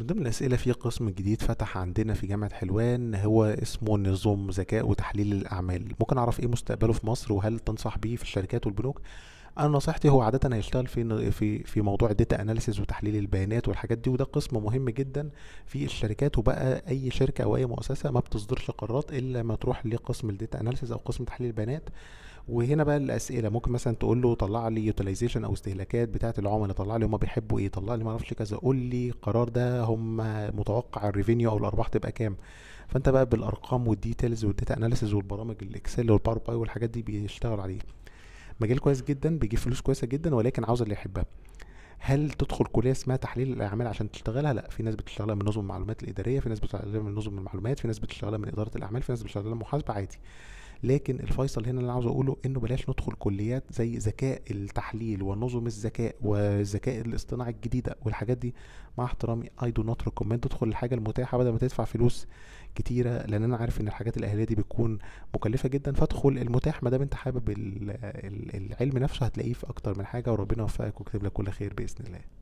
من ضمن الأسئلة في قسم جديد فتح عندنا في جامعة حلوان هو اسمه نظم ذكاء وتحليل الأعمال ممكن أعرف إيه مستقبله في مصر وهل تنصح بيه في الشركات والبنوك انا نصيحتي هو عاده هيشتغل في في في موضوع الداتا اناليسيز وتحليل البيانات والحاجات دي وده قسم مهم جدا في الشركات وبقى اي شركه او اي مؤسسه ما بتصدرش قرارات الا ما تروح لقسم الداتا اناليسيز او قسم تحليل البيانات وهنا بقى الاسئله ممكن مثلا تقول له طلع لي يوتيلايزيشن او استهلاكات بتاعه العملاء طلع لي هم بيحبوا ايه طلع لي ما اعرفش كذا قول لي القرار ده هم متوقع الريفينيو او الارباح تبقى كام فانت بقى بالارقام والديتيلز والداتا اناليسز والبرامج الاكسل والباور باي والحاجات دي بيشتغل عليه مجال كويس جدا بيجيب فلوس كويسه جدا ولكن عاوز اللي يحبها هل تدخل كليه اسمها تحليل الاعمال عشان تشتغلها لا في ناس بتشتغلها من نظم المعلومات الاداريه في ناس بتشتغلها من نظم المعلومات في ناس بتشتغلها من اداره الاعمال في ناس بتشتغلها من محاسبه عادي لكن الفيصل هنا اللي عاوز اقوله انه بلاش ندخل كليات زي ذكاء التحليل ونظم الذكاء والذكاء الاصطناعي الجديده والحاجات دي مع احترامي اي دو نوت ريكومند تدخل الحاجه المتاحه بدل ما تدفع فلوس كتيره لان انا عارف ان الحاجات الاهليه دي بتكون مكلفه جدا فادخل المتاح ما دام انت حابب العلم نفسه هتلاقيه في اكتر من حاجه وربنا يوفقك ويكتب لك كل خير باذن الله